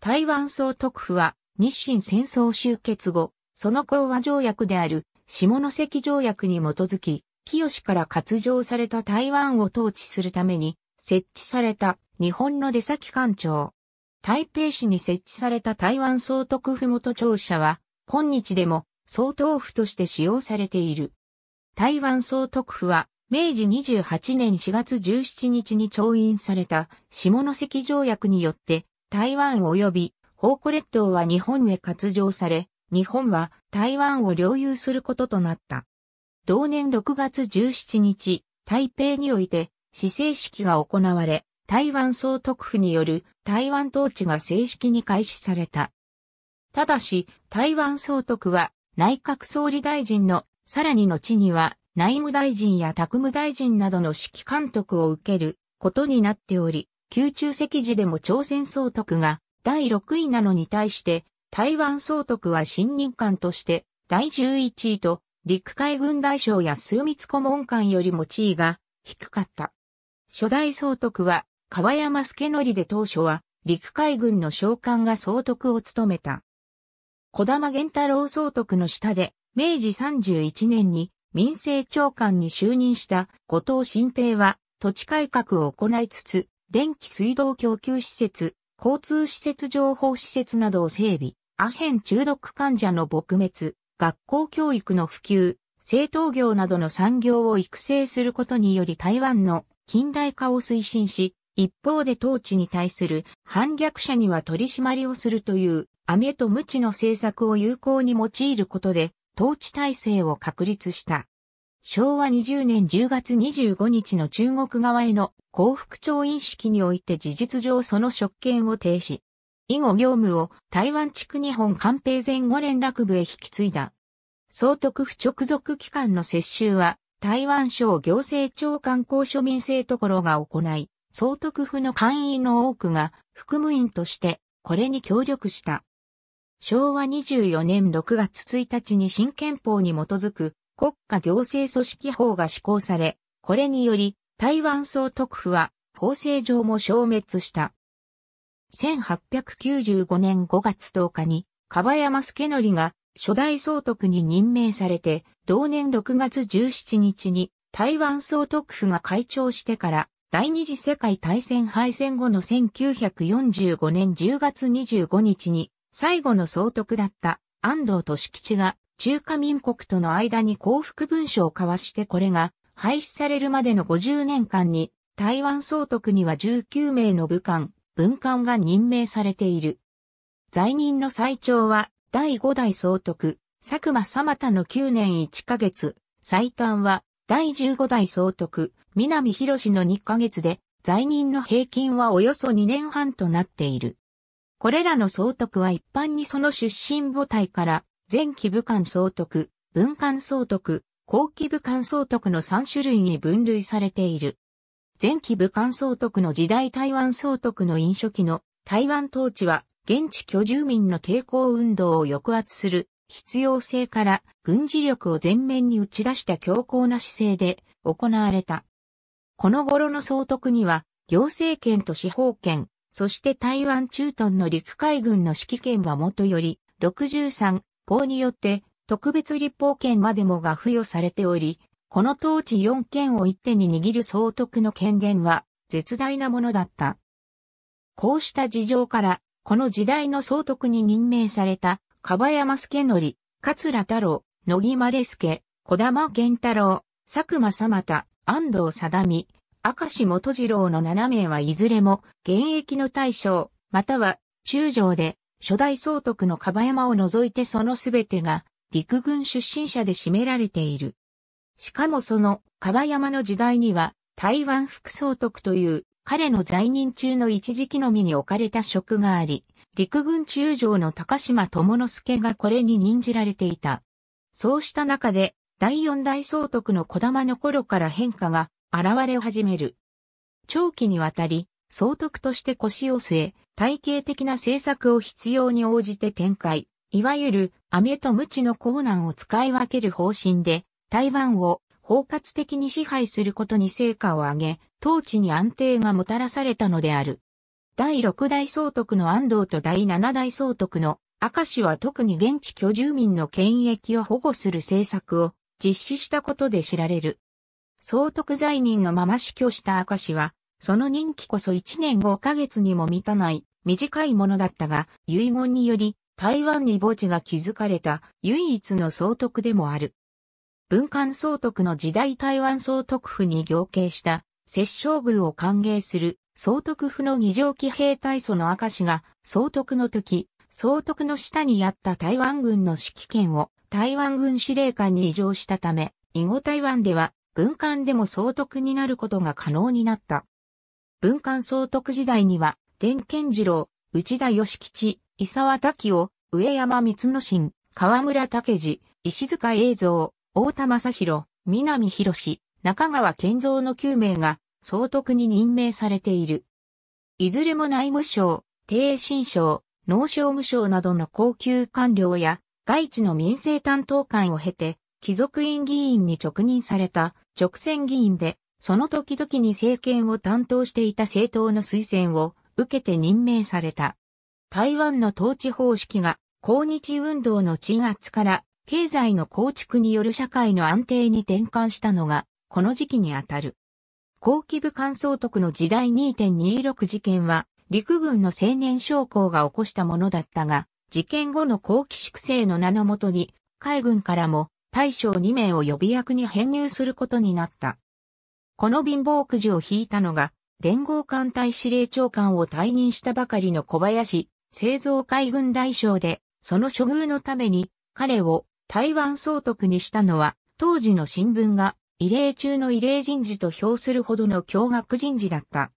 台湾総督府は日清戦争終結後、その講和条約である下関条約に基づき、清から割譲された台湾を統治するために設置された日本の出先官庁。台北市に設置された台湾総督府元庁舎は、今日でも総統府として使用されている。台湾総督府は、明治28年4月17日に調印された下関条約によって台湾及び宝庫列島は日本へ割譲され、日本は台湾を領有することとなった。同年6月17日、台北において、市政式が行われ、台湾総督府による台湾統治が正式に開始された。ただし、台湾総督は内閣総理大臣のさらに後には内務大臣や宅務大臣などの指揮監督を受けることになっており、宮中席時でも朝鮮総督が第6位なのに対して、台湾総督は新任官として第11位と、陸海軍大将や枢密顧問官よりも地位が低かった。初代総督は川山助則で当初は陸海軍の将官が総督を務めた。小玉玄太郎総督の下で明治31年に民政長官に就任した後藤新平は土地改革を行いつつ電気水道供給施設、交通施設情報施設などを整備、アヘン中毒患者の撲滅、学校教育の普及、製陶業などの産業を育成することにより台湾の近代化を推進し、一方で統治に対する反逆者には取り締まりをするという、アメとムチの政策を有効に用いることで、統治体制を確立した。昭和20年10月25日の中国側への幸福調印式において事実上その職権を停止。以後業務を台湾地区日本官兵前後連絡部へ引き継いだ。総督府直属機関の接収は台湾省行政長官公署民制ところが行い、総督府の官員の多くが副務員としてこれに協力した。昭和24年6月1日に新憲法に基づく国家行政組織法が施行され、これにより台湾総督府は法制上も消滅した。1895年5月10日に、かばやますけのりが初代総督に任命されて、同年6月17日に台湾総督府が開庁してから、第二次世界大戦敗戦後の1945年10月25日に、最後の総督だった安藤利吉が中華民国との間に幸福文書を交わしてこれが廃止されるまでの50年間に台湾総督には19名の武官、文官が任命されている。在任の最長は第5代総督、佐久間様田の9年1ヶ月、最短は第15代総督、南博の2ヶ月で、在任の平均はおよそ2年半となっている。これらの総督は一般にその出身母体から前期武漢総督、文漢総督、後期武漢総督の3種類に分類されている。前期武漢総督の時代台湾総督の飲書記の台湾統治は現地居住民の抵抗運動を抑圧する必要性から軍事力を前面に打ち出した強硬な姿勢で行われた。この頃の総督には行政権と司法権、そして台湾駐屯の陸海軍の指揮権はもとより63法によって特別立法権までもが付与されており、この統治4権を一手に握る総督の権限は絶大なものだった。こうした事情から、この時代の総督に任命された、樺山助則、桂太郎、野木丸助、小玉健太郎、佐久間様田、安藤貞美、明石元次郎の7名はいずれも現役の大将、または中将で初代総督の樺山を除いてそのすべてが陸軍出身者で占められている。しかもその樺山の時代には台湾副総督という彼の在任中の一時期のみに置かれた職があり、陸軍中将の高島智之助がこれに任じられていた。そうした中で第四代総督の小玉の頃から変化が現れ始める。長期にわたり総督として腰を据え、体系的な政策を必要に応じて展開、いわゆる、飴と鞭のコーナンを使い分ける方針で、台湾を包括的に支配することに成果を上げ、統治に安定がもたらされたのである。第6代総督の安藤と第7代総督の明石は特に現地居住民の権益を保護する政策を実施したことで知られる。総督在任のまま死去した明石は、その任期こそ1年5ヶ月にも満たない短いものだったが、遺言により台湾に墓地が築かれた唯一の総督でもある。文官総督の時代台湾総督府に行刑した摂政宮を歓迎する総督府の二条騎兵隊祖の証が総督の時、総督の下にあった台湾軍の指揮権を台湾軍司令官に移譲したため、以後台湾では文官でも総督になることが可能になった。文官総督時代には、伝賢次郎、内田義吉、伊沢滝夫、上山光之進、河村武次、石塚栄三、大田正宏、南博士、中川健三の9名が総督に任命されている。いずれも内務省、低新省、農商務省などの高級官僚や外地の民政担当官を経て、貴族院議員に直任された直選議員で、その時々に政権を担当していた政党の推薦を受けて任命された。台湾の統治方式が抗日運動の鎮圧から経済の構築による社会の安定に転換したのがこの時期にあたる。後期部乾総督の時代2.26事件は陸軍の青年将校が起こしたものだったが、事件後の後期粛清の名のもとに海軍からも大将2名を予備役に編入することになった。この貧乏くじを引いたのが、連合艦隊司令長官を退任したばかりの小林、製造海軍大将で、その処遇のために、彼を台湾総督にしたのは、当時の新聞が、異例中の異例人事と評するほどの驚愕人事だった。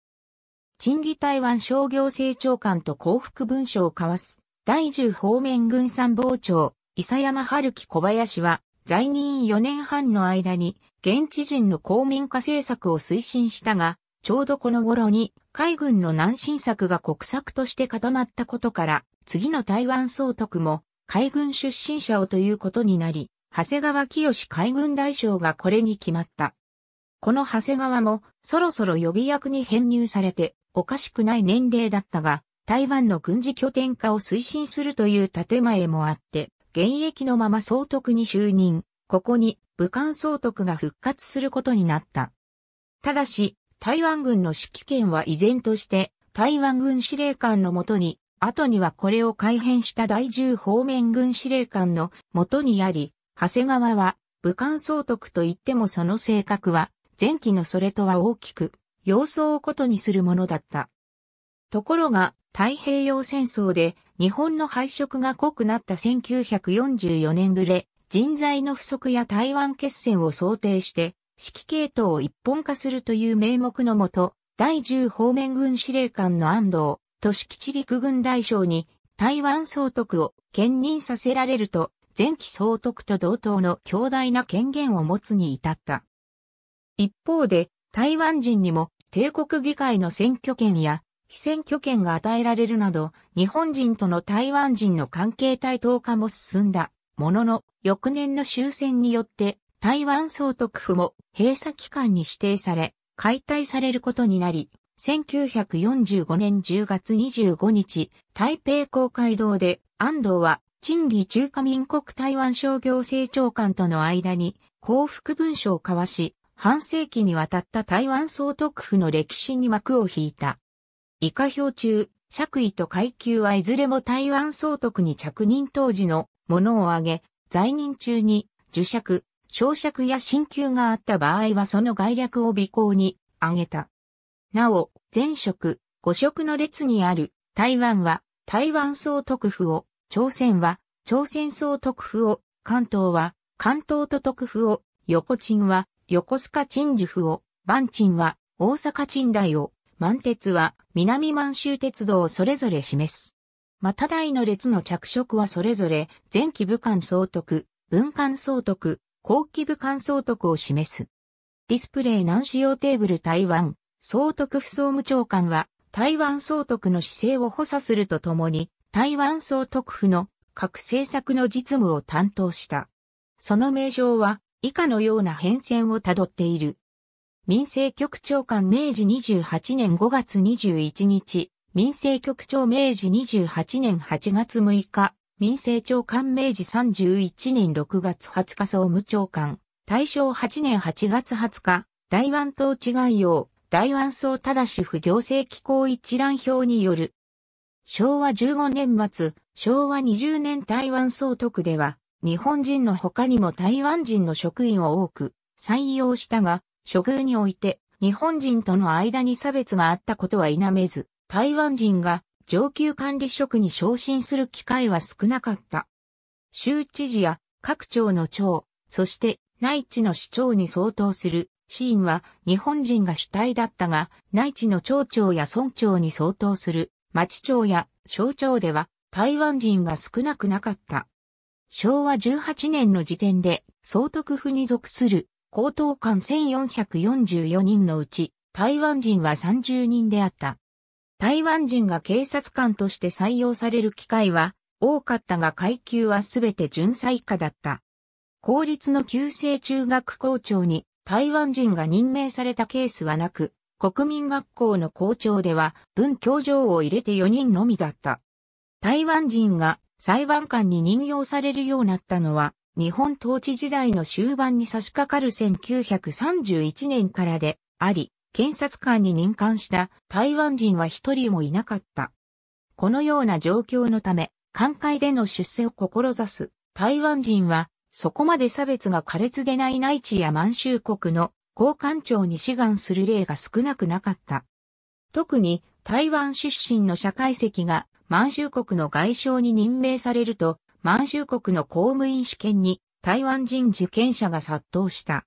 陳義台湾商業政長官と幸福文書を交わす、第10方面軍参謀長、伊佐山春樹小林は、在任4年半の間に、現地人の公民化政策を推進したが、ちょうどこの頃に海軍の南進策が国策として固まったことから、次の台湾総督も海軍出身者をということになり、長谷川清海軍大将がこれに決まった。この長谷川もそろそろ予備役に編入されておかしくない年齢だったが、台湾の軍事拠点化を推進するという建前もあって、現役のまま総督に就任。ここに武漢総督が復活することになった。ただし、台湾軍の指揮権は依然として、台湾軍司令官のもとに、後にはこれを改変した第10方面軍司令官のもとにあり、長谷川は、武漢総督と言ってもその性格は、前期のそれとは大きく、様相をことにするものだった。ところが、太平洋戦争で日本の敗色が濃くなった1944年ぐれ、人材の不足や台湾決戦を想定して、指揮系統を一本化するという名目のもと、第10方面軍司令官の安藤、都市吉陸軍大将に台湾総督を兼任させられると、前期総督と同等の強大な権限を持つに至った。一方で、台湾人にも帝国議会の選挙権や非選挙権が与えられるなど、日本人との台湾人の関係対等化も進んだ。ものの、翌年の終戦によって、台湾総督府も閉鎖期間に指定され、解体されることになり、1945年10月25日、台北公会堂で、安藤は、陳義中華民国台湾商業政長官との間に、幸福文書を交わし、半世紀にわたった台湾総督府の歴史に幕を引いた。以下表中、爵位と階級はいずれも台湾総督に着任当時の物をあげ、在任中に、受釈、昇釈や進級があった場合はその概略を尾行に挙げた。なお、前職、五職の列にある台湾は台湾総督府を、朝鮮は朝鮮総督府を、関東は関東都督府を、横鎮は横須賀鎮守府を、万鎮は大阪鎮台を、満鉄は南満州鉄道をそれぞれ示す。また大の列の着色はそれぞれ、前期武漢総督、文漢総督、後期武漢総督を示す。ディスプレイ南使用テーブル台湾、総督副総務長官は、台湾総督の姿勢を補佐するとともに、台湾総督府の各政策の実務を担当した。その名称は、以下のような変遷をたどっている。民政局長官明治28年5月21日、民政局長明治28年8月6日、民政長官明治31年6月20日総務長官、大正8年8月20日、台湾統治概要、台湾総正し不行政機構一覧表による。昭和15年末、昭和20年台湾総督では、日本人の他にも台湾人の職員を多く採用したが、処遇において日本人との間に差別があったことは否めず、台湾人が上級管理職に昇進する機会は少なかった。州知事や各庁の長、そして内地の市長に相当する市員は日本人が主体だったが、内地の町長や村長に相当する町長や省庁では台湾人が少なくなかった。昭和18年の時点で総督府に属する高等官1444人のうち台湾人は30人であった。台湾人が警察官として採用される機会は多かったが階級はすべて巡査以下だった。公立の旧制中学校長に台湾人が任命されたケースはなく、国民学校の校長では文教場を入れて4人のみだった。台湾人が裁判官に任用されるようになったのは、日本統治時代の終盤に差し掛かる1931年からであり、検察官に任官した台湾人は一人もいなかった。このような状況のため、官会での出世を志す台湾人は、そこまで差別が苛烈でない内地や満州国の高官庁に志願する例が少なくなかった。特に台湾出身の社会席が満州国の外相に任命されると、満州国の公務員試験に台湾人受験者が殺到した。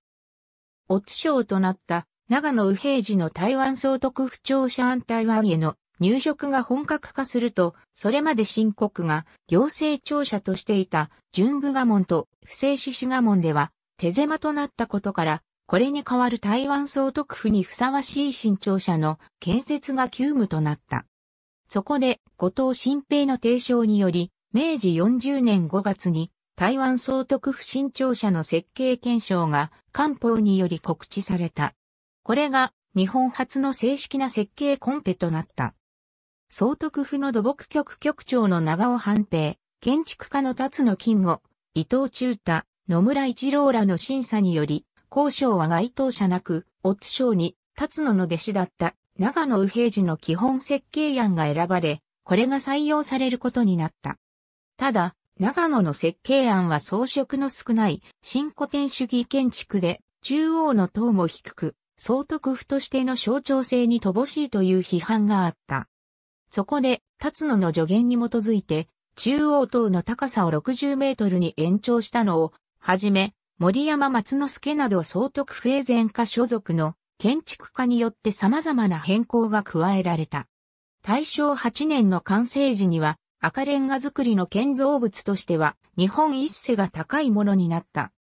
オツ賞となった長野右平次の台湾総督府庁舎案台湾への入植が本格化すると、それまで新国が行政庁舎としていた純武賀門と不正獅子賀門では手狭となったことから、これに代わる台湾総督府にふさわしい新庁舎の建設が急務となった。そこで、後藤新平の提唱により、明治40年5月に台湾総督府新庁舎の設計検証が官報により告知された。これが日本初の正式な設計コンペとなった。総督府の土木局局長の長尾半平、建築家の辰野金吾、伊藤忠太、野村一郎らの審査により、交渉は該当者なく、オ津賞に、辰野の弟子だった長野右平次の基本設計案が選ばれ、これが採用されることになった。ただ、長野の設計案は装飾の少ない新古典主義建築で、中央の塔も低く、総督府としての象徴性に乏しいという批判があった。そこで、辰野の助言に基づいて、中央塔の高さを60メートルに延長したのを、はじめ、森山松之助など総督府営前科所属の建築家によって様々な変更が加えられた。大正8年の完成時には、赤レンガ造りの建造物としては、日本一世が高いものになった。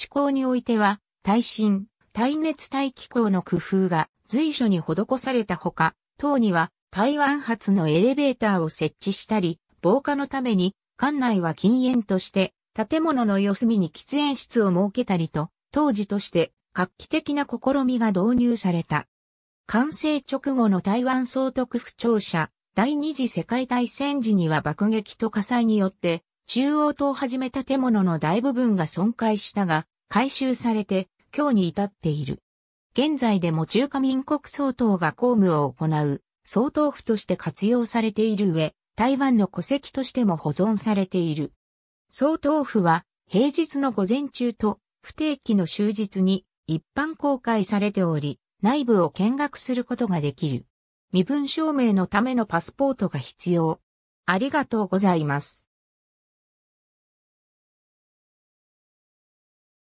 思考においては、耐震、耐熱耐気候の工夫が随所に施されたほか、等には台湾発のエレベーターを設置したり、防火のために館内は禁煙として建物の四隅に喫煙室を設けたりと、当時として画期的な試みが導入された。完成直後の台湾総督府庁舎、第二次世界大戦時には爆撃と火災によって、中央をはじめ建物の大部分が損壊したが、回収されて、今日に至っている。現在でも中華民国総統が公務を行う総統府として活用されている上、台湾の戸籍としても保存されている。総統府は平日の午前中と不定期の終日に一般公開されており、内部を見学することができる。身分証明のためのパスポートが必要。ありがとうございます。